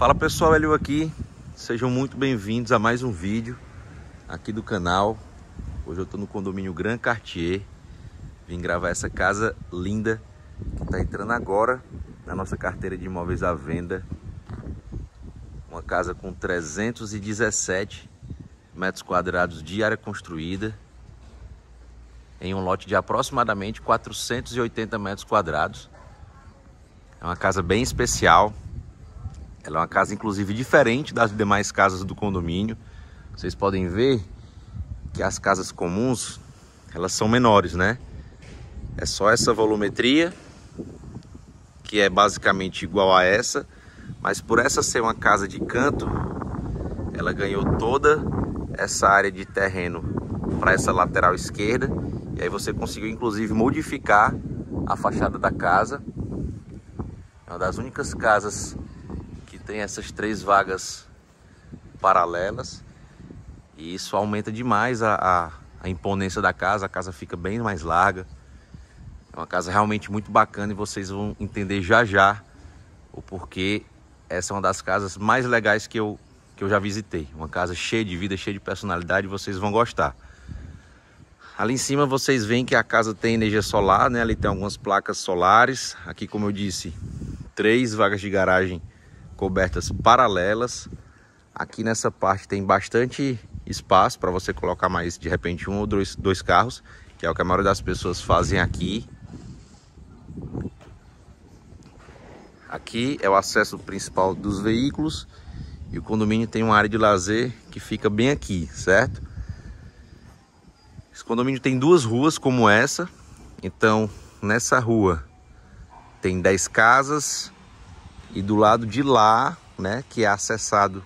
Fala pessoal, Elio aqui. Sejam muito bem-vindos a mais um vídeo aqui do canal. Hoje eu estou no condomínio Grand Cartier. Vim gravar essa casa linda que está entrando agora na nossa carteira de imóveis à venda. Uma casa com 317 metros quadrados de área construída em um lote de aproximadamente 480 metros quadrados. É uma casa bem especial ela é uma casa, inclusive, diferente das demais casas do condomínio. Vocês podem ver que as casas comuns, elas são menores, né? É só essa volumetria, que é basicamente igual a essa. Mas por essa ser uma casa de canto, ela ganhou toda essa área de terreno para essa lateral esquerda. E aí você conseguiu, inclusive, modificar a fachada da casa. É uma das únicas casas tem essas três vagas paralelas e isso aumenta demais a, a, a imponência da casa, a casa fica bem mais larga. É uma casa realmente muito bacana e vocês vão entender já já o porquê essa é uma das casas mais legais que eu, que eu já visitei. Uma casa cheia de vida, cheia de personalidade, vocês vão gostar. Ali em cima vocês veem que a casa tem energia solar, né? Ali tem algumas placas solares. Aqui, como eu disse, três vagas de garagem cobertas paralelas. Aqui nessa parte tem bastante espaço para você colocar mais de repente um ou dois, dois carros, que é o que a maioria das pessoas fazem aqui. Aqui é o acesso principal dos veículos e o condomínio tem uma área de lazer que fica bem aqui, certo? Esse condomínio tem duas ruas como essa, então nessa rua tem 10 casas, e do lado de lá, né, que é acessado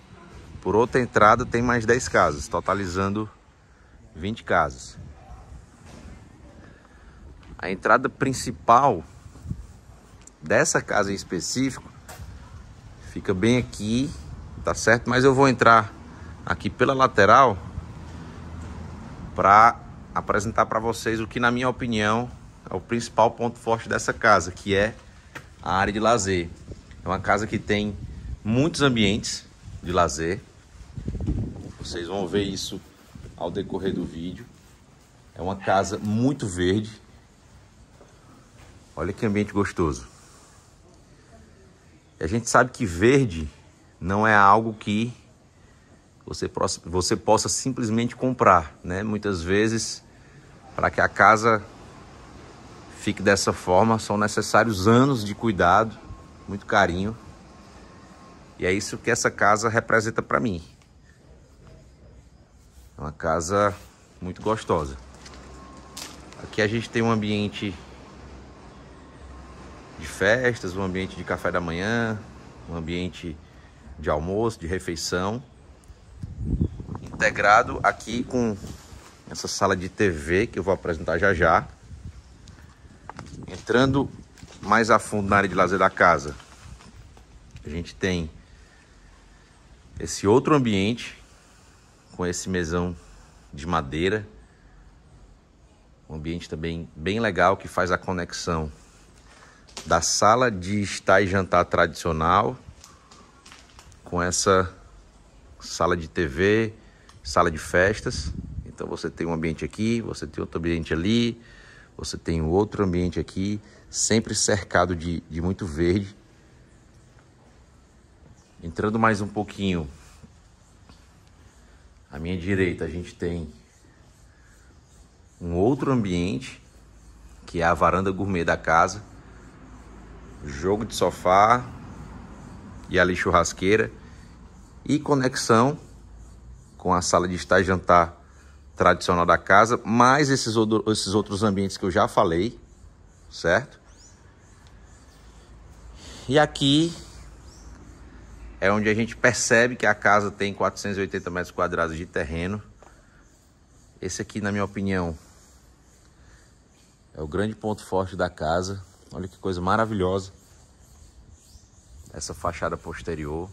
por outra entrada, tem mais 10 casas, totalizando 20 casas. A entrada principal dessa casa em específico fica bem aqui, tá certo? Mas eu vou entrar aqui pela lateral para apresentar para vocês o que na minha opinião é o principal ponto forte dessa casa, que é a área de lazer. É uma casa que tem muitos ambientes de lazer. Vocês vão ver isso ao decorrer do vídeo. É uma casa muito verde. Olha que ambiente gostoso. E a gente sabe que verde não é algo que você, você possa simplesmente comprar, né? Muitas vezes, para que a casa fique dessa forma, são necessários anos de cuidado muito carinho. E é isso que essa casa representa para mim. É uma casa muito gostosa. Aqui a gente tem um ambiente de festas, um ambiente de café da manhã, um ambiente de almoço, de refeição, integrado aqui com essa sala de TV que eu vou apresentar já já. Entrando mais a fundo na área de lazer da casa, a gente tem esse outro ambiente com esse mesão de madeira. Um ambiente também bem legal que faz a conexão da sala de estar e jantar tradicional com essa sala de TV, sala de festas. Então você tem um ambiente aqui, você tem outro ambiente ali, você tem outro ambiente aqui sempre cercado de, de muito verde. Entrando mais um pouquinho à minha direita, a gente tem um outro ambiente, que é a varanda gourmet da casa, jogo de sofá e ali churrasqueira e conexão com a sala de estar e jantar tradicional da casa, mais esses, esses outros ambientes que eu já falei, certo? E aqui é onde a gente percebe que a casa tem 480 metros quadrados de terreno. Esse aqui, na minha opinião, é o grande ponto forte da casa. Olha que coisa maravilhosa. Essa fachada posterior.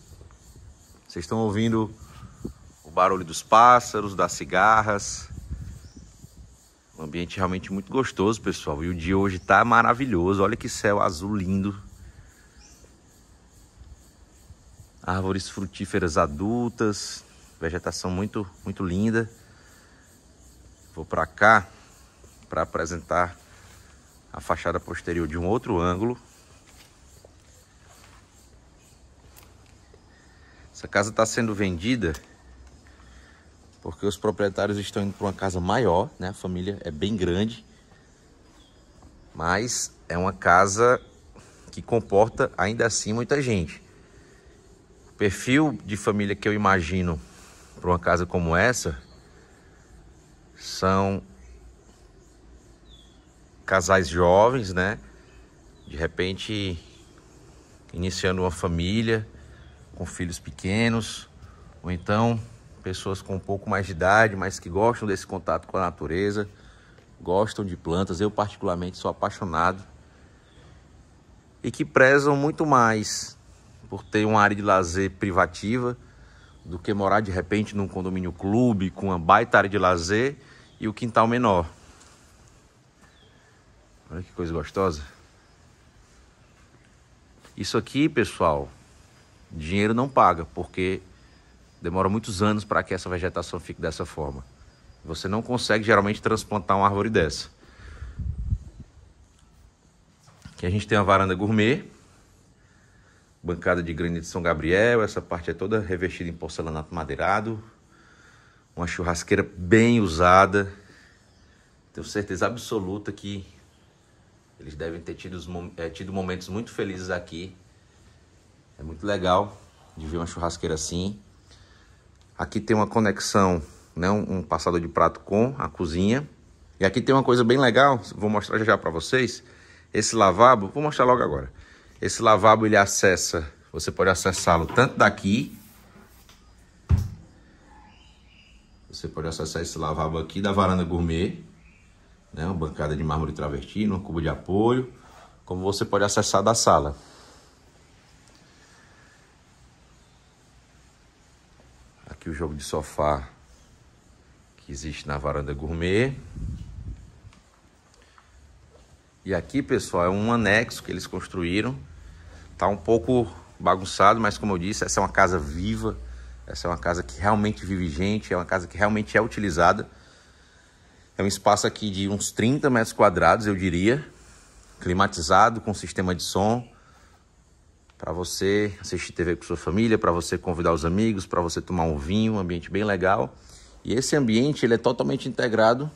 Vocês estão ouvindo o barulho dos pássaros, das cigarras. Um ambiente realmente muito gostoso, pessoal. E o dia hoje está maravilhoso. Olha que céu azul lindo. árvores frutíferas adultas, vegetação muito, muito linda. Vou para cá para apresentar a fachada posterior de um outro ângulo. Essa casa está sendo vendida porque os proprietários estão indo para uma casa maior, né? A família é bem grande, mas é uma casa que comporta ainda assim muita gente perfil de família que eu imagino para uma casa como essa são casais jovens, né? De repente iniciando uma família com filhos pequenos, ou então pessoas com um pouco mais de idade, mas que gostam desse contato com a natureza, gostam de plantas. Eu particularmente sou apaixonado e que prezam muito mais por ter uma área de lazer privativa, do que morar de repente num condomínio clube com uma baita área de lazer e o quintal menor. Olha que coisa gostosa. Isso aqui, pessoal, dinheiro não paga, porque demora muitos anos para que essa vegetação fique dessa forma. Você não consegue geralmente transplantar uma árvore dessa. Aqui a gente tem uma varanda gourmet bancada de granito de São Gabriel, essa parte é toda revestida em porcelanato madeirado, uma churrasqueira bem usada. Tenho certeza absoluta que eles devem ter tido, eh, tido momentos muito felizes aqui. É muito legal de ver uma churrasqueira assim. Aqui tem uma conexão, né, um passador de prato com a cozinha. E aqui tem uma coisa bem legal, vou mostrar já, já para vocês. Esse lavabo, vou mostrar logo agora. Esse lavabo ele acessa, você pode acessá-lo tanto daqui. Você pode acessar esse lavabo aqui da varanda gourmet, né? Uma bancada de mármore travertino, um cubo de apoio, como você pode acessar da sala. Aqui o jogo de sofá que existe na varanda gourmet. E aqui, pessoal, é um anexo que eles construíram Tá um pouco bagunçado, mas como eu disse, essa é uma casa viva, essa é uma casa que realmente vive gente, é uma casa que realmente é utilizada. É um espaço aqui de uns 30 metros quadrados, eu diria, climatizado, com sistema de som, para você assistir TV com sua família, para você convidar os amigos, para você tomar um vinho, um ambiente bem legal. E esse ambiente ele é totalmente integrado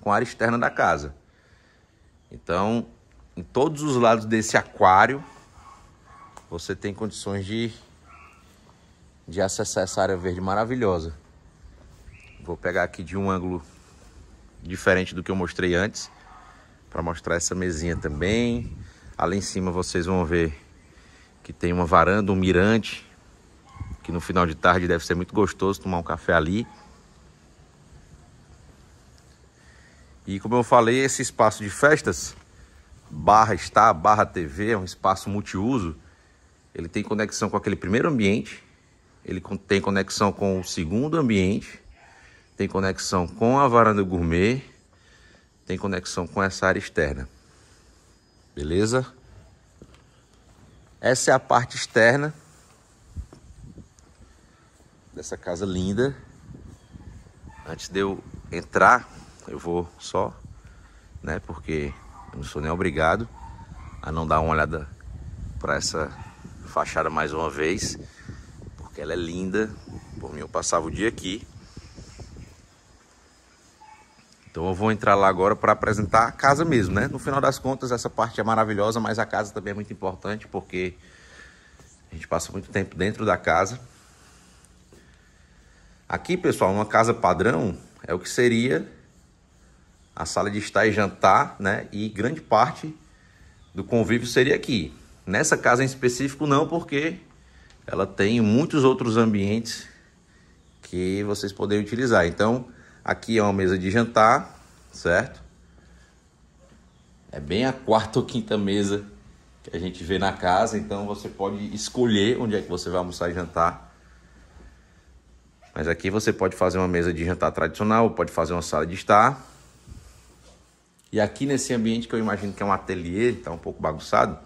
com a área externa da casa. Então, em todos os lados desse aquário, você tem condições de, de acessar essa área verde maravilhosa. Vou pegar aqui de um ângulo diferente do que eu mostrei antes, para mostrar essa mesinha também. Ali em cima vocês vão ver que tem uma varanda, um mirante, que no final de tarde deve ser muito gostoso tomar um café ali. E como eu falei, esse espaço de festas, barra está, barra TV, é um espaço multiuso. Ele tem conexão com aquele primeiro ambiente, ele tem conexão com o segundo ambiente, tem conexão com a varanda gourmet, tem conexão com essa área externa. Beleza? Essa é a parte externa dessa casa linda. Antes de eu entrar, eu vou só, né, porque eu não sou nem obrigado a não dar uma olhada para essa fachada mais uma vez, porque ela é linda. Por mim eu passava o dia aqui. Então eu vou entrar lá agora para apresentar a casa mesmo, né? No final das contas essa parte é maravilhosa, mas a casa também é muito importante porque a gente passa muito tempo dentro da casa. Aqui, pessoal, uma casa padrão é o que seria a sala de estar e jantar, né? E grande parte do convívio seria aqui. Nessa casa em específico não, porque ela tem muitos outros ambientes que vocês podem utilizar. Então, aqui é uma mesa de jantar, certo? É bem a quarta ou quinta mesa que a gente vê na casa, então você pode escolher onde é que você vai almoçar e jantar. Mas aqui você pode fazer uma mesa de jantar tradicional, pode fazer uma sala de estar. E aqui nesse ambiente que eu imagino que é um ateliê, está um pouco bagunçado,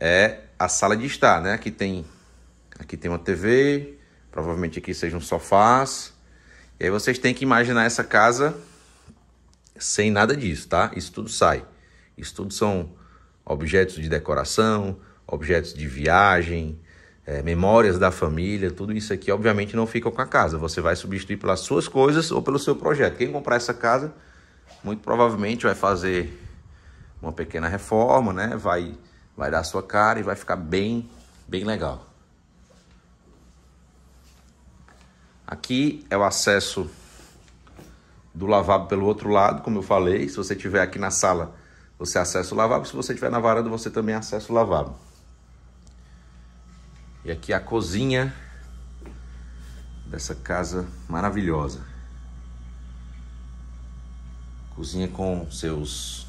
é a sala de estar, né? Aqui tem, aqui tem uma TV, provavelmente aqui seja um sofá. E aí vocês têm que imaginar essa casa sem nada disso, tá? Isso tudo sai. Isso tudo são objetos de decoração, objetos de viagem, é, memórias da família, tudo isso aqui obviamente não fica com a casa. Você vai substituir pelas suas coisas ou pelo seu projeto. Quem comprar essa casa, muito provavelmente vai fazer uma pequena reforma, né? Vai vai dar a sua cara e vai ficar bem, bem legal. Aqui é o acesso do lavabo pelo outro lado, como eu falei. Se você estiver aqui na sala, você acessa o lavabo. Se você estiver na varanda, você também acessa o lavabo. E aqui é a cozinha dessa casa maravilhosa. Cozinha com seus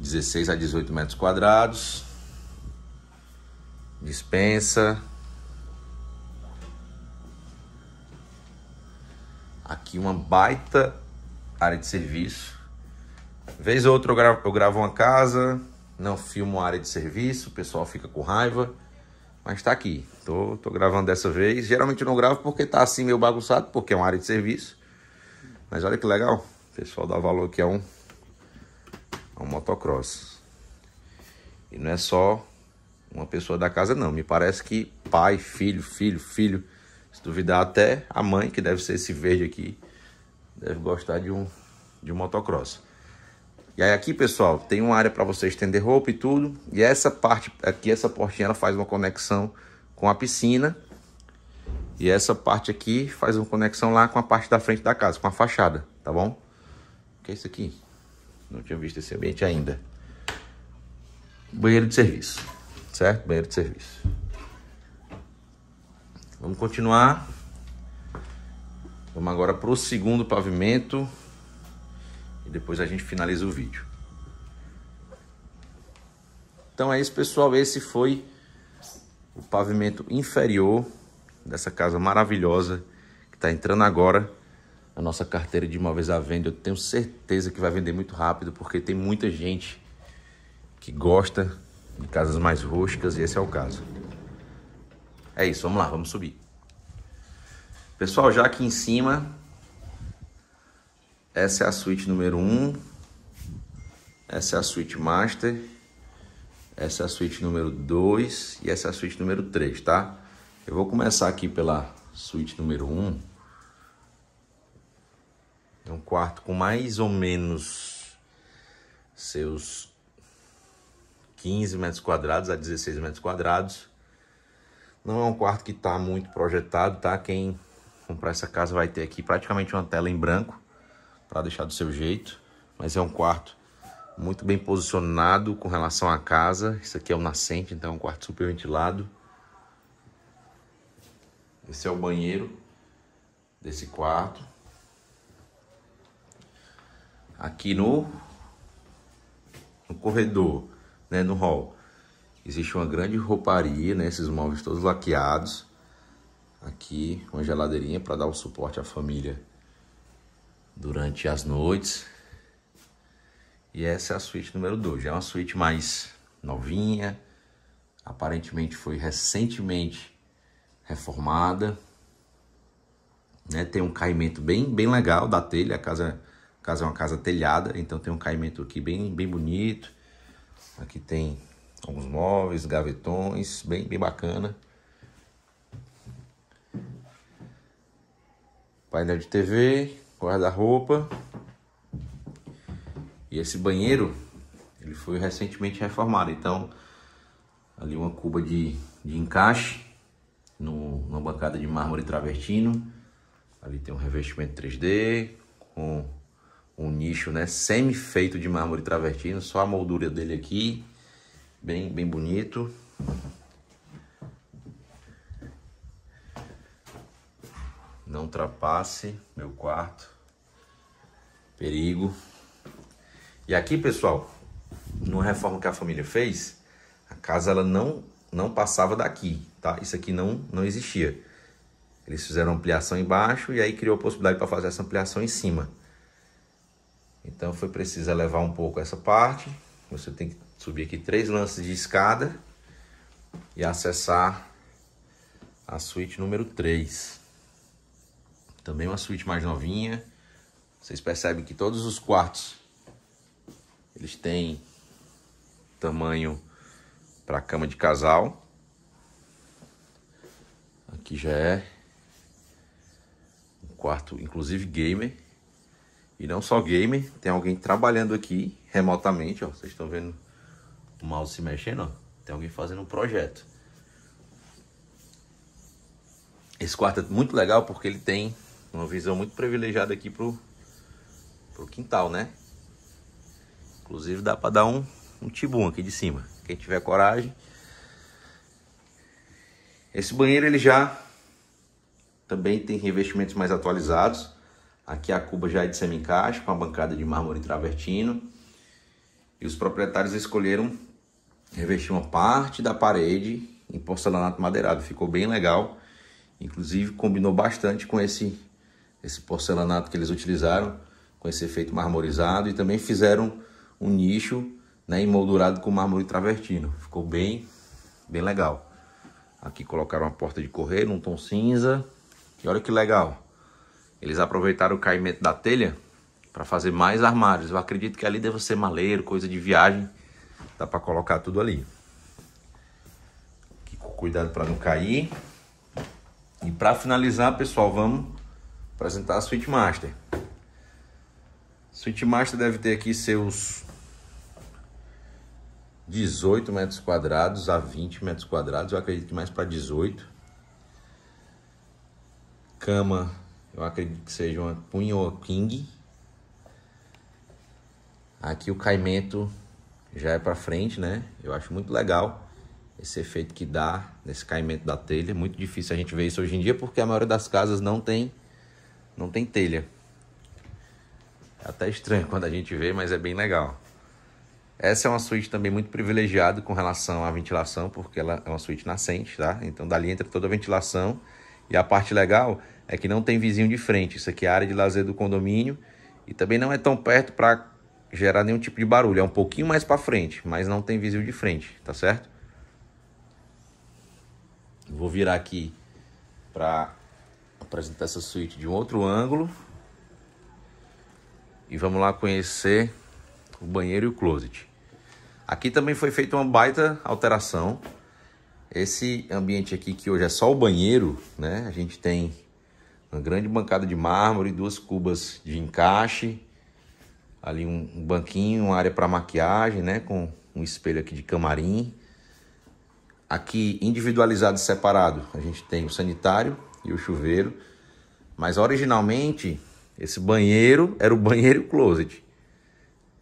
16 a 18 metros quadrados. Dispensa. Aqui uma baita área de serviço. Vez ou outra eu gravo, eu gravo uma casa, não filmo a área de serviço, o pessoal fica com raiva. Mas tá aqui, tô, tô gravando dessa vez. Geralmente eu não gravo porque tá assim meio bagunçado, porque é uma área de serviço. Mas olha que legal, o pessoal dá valor aqui é um ao é motocross. E não é só uma pessoa da casa, não. Me parece que pai, filho, filho, filho, se duvidar até a mãe, que deve ser esse verde aqui, deve gostar de um, de um motocross. E aí aqui, pessoal, tem uma área para você estender roupa e tudo. E essa parte aqui, essa portinha, ela faz uma conexão com a piscina. E essa parte aqui faz uma conexão lá com a parte da frente da casa, com a fachada, tá bom? O que é isso aqui? Não tinha visto esse ambiente ainda. Banheiro de serviço, certo? Banheiro de serviço. Vamos continuar. Vamos agora para o segundo pavimento e depois a gente finaliza o vídeo. Então é isso, pessoal. Esse foi o pavimento inferior dessa casa maravilhosa que está entrando agora a nossa carteira de imóveis à venda. Eu tenho certeza que vai vender muito rápido, porque tem muita gente que gosta de casas mais rústicas e esse é o caso. É isso, vamos lá, vamos subir. Pessoal, já aqui em cima, essa é a suíte número 1, um, essa é a suíte master, essa é a suíte número 2 e essa é a suíte número 3, tá? Eu vou começar aqui pela suíte número 1. Um é um quarto com mais ou menos seus 15 metros quadrados a 16 metros quadrados. Não é um quarto que está muito projetado, tá? Quem comprar essa casa vai ter aqui praticamente uma tela em branco para deixar do seu jeito. Mas é um quarto muito bem posicionado com relação à casa. Isso aqui é o um nascente, então é um quarto super ventilado. Esse é o banheiro desse quarto aqui no, no corredor, né, no hall. Existe uma grande rouparia, né, esses móveis todos laqueados. Aqui uma geladeirinha para dar o suporte à família durante as noites. E essa é a suíte número 2. É uma suíte mais novinha, aparentemente foi recentemente reformada. Né? Tem um caimento bem, bem legal da telha, a casa casa é uma casa telhada, então tem um caimento aqui bem, bem bonito. Aqui tem alguns móveis, gavetões, bem, bem bacana. Painel de TV, guarda-roupa. E esse banheiro, ele foi recentemente reformado. Então, ali uma cuba de, de encaixe, no, numa bancada de mármore travertino. Ali tem um revestimento 3D, com um nicho né, semi-feito de mármore travertino, só a moldura dele aqui, bem, bem bonito. Não ultrapasse meu quarto. Perigo. E aqui, pessoal, no reforma que a família fez, a casa ela não não passava daqui, tá? Isso aqui não não existia. Eles fizeram ampliação embaixo e aí criou a possibilidade para fazer essa ampliação em cima. Então foi preciso elevar um pouco essa parte. Você tem que subir aqui três lances de escada e acessar a suíte número 3. Também uma suíte mais novinha. Vocês percebem que todos os quartos eles têm tamanho para cama de casal. Aqui já é um quarto, inclusive gamer. E não só gamer, tem alguém trabalhando aqui remotamente, ó. Vocês estão vendo o mouse se mexendo, ó. Tem alguém fazendo um projeto. Esse quarto é muito legal porque ele tem uma visão muito privilegiada aqui pro, pro quintal, né? Inclusive dá para dar um, um tibum aqui de cima. Quem tiver coragem. Esse banheiro ele já também tem revestimentos mais atualizados. Aqui a cuba já é de semi-encaixe, com a bancada de mármore travertino. E os proprietários escolheram revestir uma parte da parede em porcelanato madeirado. Ficou bem legal. Inclusive combinou bastante com esse, esse porcelanato que eles utilizaram, com esse efeito marmorizado. E também fizeram um nicho né, emoldurado com mármore travertino. Ficou bem, bem legal. Aqui colocaram uma porta de correr num tom cinza. E olha que legal. Eles aproveitaram o caimento da telha para fazer mais armários. Eu acredito que ali deve ser maleiro, coisa de viagem. Dá para colocar tudo ali. Aqui, cuidado para não cair. E para finalizar, pessoal, vamos apresentar a suite Master. Suite Master deve ter aqui seus 18 metros quadrados a 20 metros quadrados. Eu acredito que mais para 18. Cama eu acredito que seja uma Punho King. Aqui o caimento já é para frente, né? Eu acho muito legal esse efeito que dá nesse caimento da telha. É muito difícil a gente ver isso hoje em dia porque a maioria das casas não tem não tem telha. É até estranho quando a gente vê, mas é bem legal. Essa é uma suíte também muito privilegiada com relação à ventilação, porque ela é uma suíte nascente, tá? Então dali entra toda a ventilação e a parte legal é que não tem vizinho de frente. Isso aqui é a área de lazer do condomínio e também não é tão perto para gerar nenhum tipo de barulho. É um pouquinho mais para frente, mas não tem vizinho de frente, tá certo? Vou virar aqui para apresentar essa suíte de um outro ângulo. E vamos lá conhecer o banheiro e o closet. Aqui também foi feita uma baita alteração. Esse ambiente aqui que hoje é só o banheiro, né? A gente tem uma grande bancada de mármore, duas cubas de encaixe, ali um, banquinho, uma área para maquiagem, né? Com um espelho aqui de camarim. Aqui individualizado e separado, a gente tem o sanitário e o chuveiro. Mas originalmente esse banheiro era o banheiro e o closet.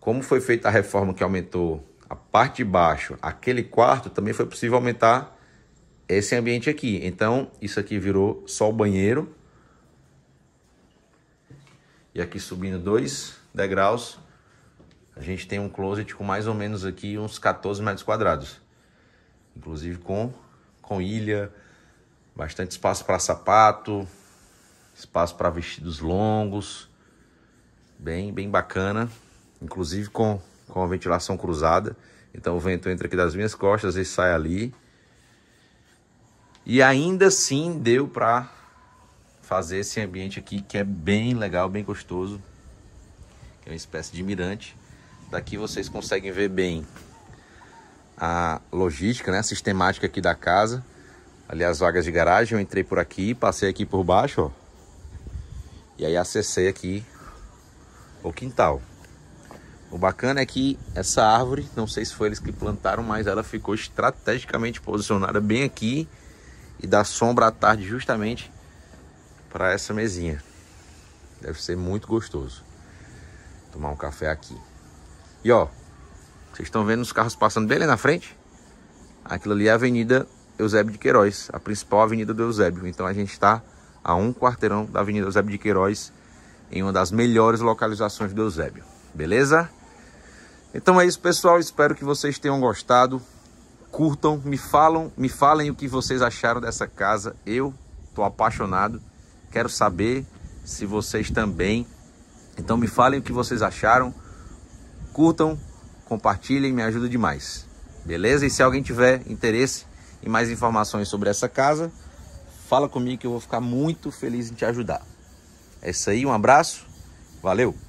Como foi feita a reforma que aumentou a parte de baixo, aquele quarto também foi possível aumentar esse ambiente aqui. Então, isso aqui virou só o banheiro. E aqui subindo dois degraus, a gente tem um closet com mais ou menos aqui uns 14 metros quadrados. Inclusive com, com ilha, bastante espaço para sapato, espaço para vestidos longos. Bem, bem bacana. Inclusive com, com a ventilação cruzada. Então o vento entra aqui das minhas costas e sai ali. E ainda assim deu para fazer esse ambiente aqui que é bem legal, bem gostoso. É uma espécie de mirante. Daqui vocês conseguem ver bem a logística, né, a sistemática aqui da casa. Ali as vagas de garagem, eu entrei por aqui, passei aqui por baixo, ó. E aí acessei aqui o quintal. O bacana é que essa árvore, não sei se foi eles que plantaram, mas ela ficou estrategicamente posicionada bem aqui e dá sombra à tarde justamente para essa mesinha. Deve ser muito gostoso tomar um café aqui. E ó, vocês estão vendo os carros passando bem ali na frente? Aquilo ali é a Avenida Eusébio de Queiroz, a principal avenida do Eusébio. Então a gente está a um quarteirão da Avenida Eusébio de Queiroz, em uma das melhores localizações do Eusébio. Beleza? Então é isso, pessoal. Espero que vocês tenham gostado curtam, me falam, me falem o que vocês acharam dessa casa. Eu estou apaixonado, quero saber se vocês também. Então me falem o que vocês acharam, curtam, compartilhem, me ajuda demais. Beleza? E se alguém tiver interesse em mais informações sobre essa casa, fala comigo que eu vou ficar muito feliz em te ajudar. É isso aí, um abraço, valeu!